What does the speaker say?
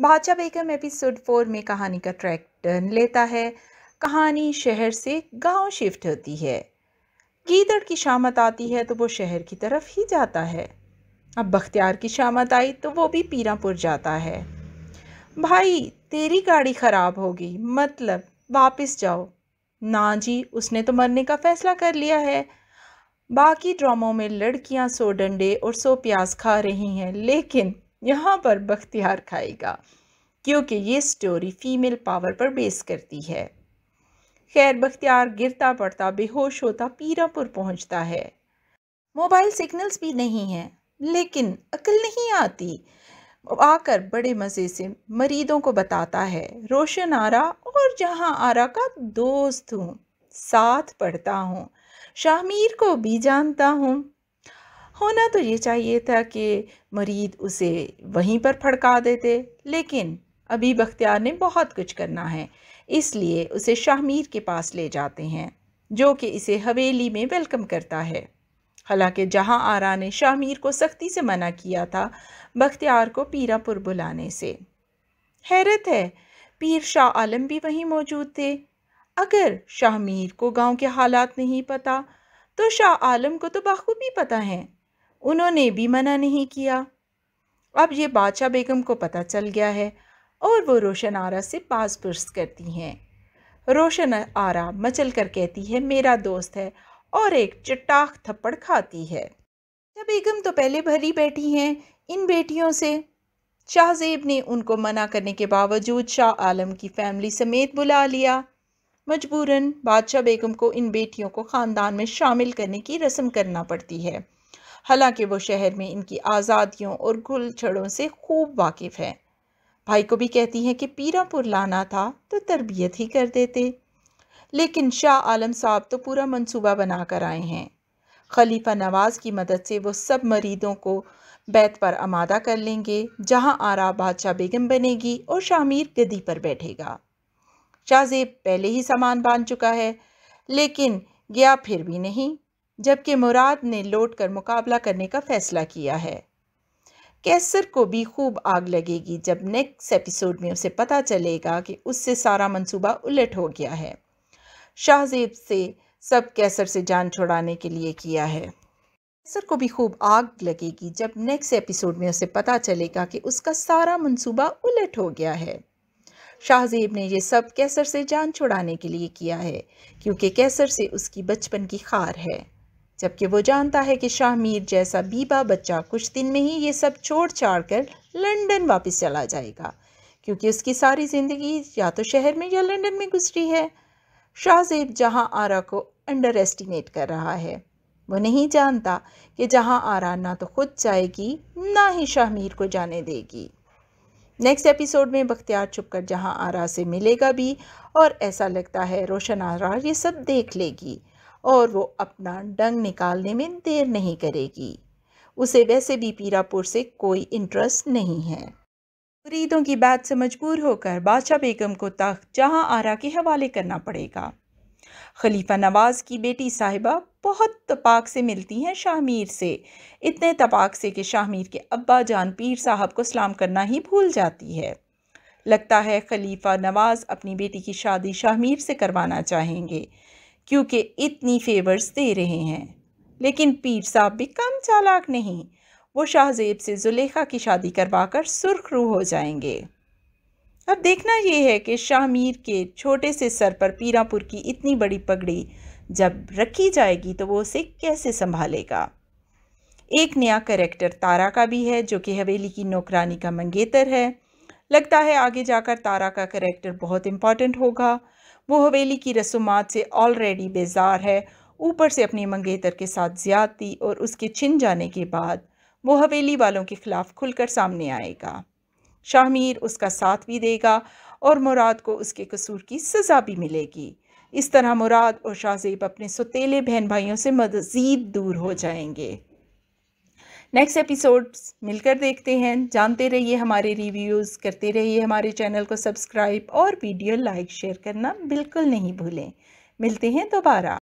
बादशाह बेगम episode four में कहानी का ट्रैक टर्न लेता है कहानी शहर से गांव शिफ्ट होती है गीदड़ की शामत आती है तो वो शहर की तरफ ही जाता है अब बख्तियार की शामत आई तो वो भी पीरापुर जाता है भाई तेरी गाड़ी ख़राब हो गई मतलब वापस जाओ ना जी उसने तो मरने का फ़ैसला कर लिया है बाकी ड्रामों में लड़कियां सो डंडे और सो प्याज खा रही हैं लेकिन यहाँ पर बख्तियार खाएगा क्योंकि ये स्टोरी फ़ीमेल पावर पर बेस करती है खैर बख्तियार गिरता पड़ता बेहोश होता पीरापुर पहुँचता है मोबाइल सिग्नल्स भी नहीं हैं लेकिन अकल नहीं आती आकर बड़े मज़े से मरीदों को बताता है रोशन आरा और जहाँ आरा का दोस्त हूँ साथ पढ़ता हूँ शाहमीर को भी जानता हूँ होना तो ये चाहिए था कि मरीद उसे वहीं पर फड़का देते लेकिन अभी बख्तियार ने बहुत कुछ करना है इसलिए उसे शाहमीर के पास ले जाते हैं जो कि इसे हवेली में वेलकम करता है हालांकि जहां आरा ने शाहमीर को सख्ती से मना किया था बख्तियार को पीरापुर बुलाने से हैरत है पीर शाह आलम भी वहीं मौजूद थे अगर शाहमीर को गांव के हालात नहीं पता तो शाह आलम को तो बाखूबी पता हैं उन्होंने भी मना नहीं किया अब ये बादशाह बेगम को पता चल गया है और वो रोशन आरा से पास पुरस्त करती हैं रोशन आरा मचल कर कहती है मेरा दोस्त है और एक चट्टाख थप्पड़ खाती है जब बेगम तो पहले भरी बैठी हैं इन बेटियों से शाहजेब ने उनको मना करने के बावजूद शाह आलम की फैमिली समेत बुला लिया मजबूरन बादशाह बेगम को इन बेटियों को ख़ानदान में शामिल करने की रस्म करना पड़ती है हालांकि वो शहर में इनकी आज़ादियों और गुल छड़ों से खूब वाकिफ़ है भाई को भी कहती हैं कि पीरापुर लाना था तो तरबियत ही कर देते लेकिन शाह आलम साहब तो पूरा मंसूबा बना कर आए हैं खलीफा नवाज़ की मदद से वो सब मरीदों को बैत पर आमादा कर लेंगे जहां आरा बादशाह बेगम बनेगी और शामीर गदी पर बैठेगा शाहजेब पहले ही सामान बांध चुका है लेकिन गया फिर भी नहीं जबकि मुराद ने लौट कर मुकाबला करने का फ़ैसला किया है कैसर को भी खूब आग लगेगी जब नेक्स्ट एपिसोड में उसे पता चलेगा कि उससे सारा मंसूबा उलट हो गया है शाहजेब से सब कैसर से जान छुड़ाने के लिए किया है कैसर को भी खूब आग लगेगी जब नेक्स्ट एपिसोड में उसे पता चलेगा कि उसका सारा मंसूबा उलट हो गया है शाहजेब ने यह सब कैसर से जान छुड़ाने के लिए किया है क्योंकि कैसर से उसकी बचपन की खार है जबकि वो जानता है कि शाह मीर जैसा बीबा बच्चा कुछ दिन में ही ये सब छोड़ छाड़ कर लंदन वापस चला जाएगा क्योंकि उसकी सारी ज़िंदगी या तो शहर में या लंदन में गुजरी है शाहजेब जहाँ आरा को अंडर एस्टिमेट कर रहा है वो नहीं जानता कि जहाँ आरा ना तो खुद जाएगी ना ही शाहमीर को जाने देगी नेक्स्ट एपिसोड में बख्तियार छुपकर जहाँ आरा से मिलेगा भी और ऐसा लगता है रोशन आरा ये सब देख लेगी और वो अपना डंग निकालने में देर नहीं करेगी उसे वैसे भी पीरापुर से कोई इंटरेस्ट नहीं है मुरीदों की बात से मजबूर होकर बादशाह बेगम को तख्त जहां आरा के हवाले करना पड़ेगा खलीफा नवाज की बेटी साहिबा बहुत तपाक से मिलती हैं शाहमीर से इतने तपाक से कि शाहमीर के अब्बा जान पीर साहब को सलाम करना ही भूल जाती है लगता है खलीफा नवाज अपनी बेटी की शादी शाहमीर से करवाना चाहेंगे क्योंकि इतनी फेवर्स दे रहे हैं लेकिन पीर साहब भी कम चालाक नहीं वो शाहजेब से जुलेखा की शादी करवा कर सुर्ख रू हो जाएंगे अब देखना यह है कि शाहमीर के छोटे से सर पर पीरापुर की इतनी बड़ी पगड़ी जब रखी जाएगी तो वो उसे कैसे संभालेगा एक नया करेक्टर तारा का भी है जो कि हवेली की नौकरानी का मंगेतर है लगता है आगे जाकर तारा का करेक्टर बहुत इम्पॉर्टेंट होगा वो हवेली की रसूमात से ऑलरेडी बेजार है ऊपर से अपनी मंगेतर के साथ ज्यादती और उसके छिन जाने के बाद वो हवेली वालों के ख़िलाफ़ खुलकर सामने आएगा शाहमीर उसका साथ भी देगा और मुराद को उसके कसूर की सज़ा भी मिलेगी इस तरह मुराद और शाहजेब अपने सतीले बहन भाइयों से मज़ीद दूर हो जाएंगे नेक्स्ट एपिसोड्स मिलकर देखते हैं जानते रहिए हमारे रिव्यूज़ करते रहिए हमारे चैनल को सब्सक्राइब और वीडियो लाइक शेयर करना बिल्कुल नहीं भूलें मिलते हैं दोबारा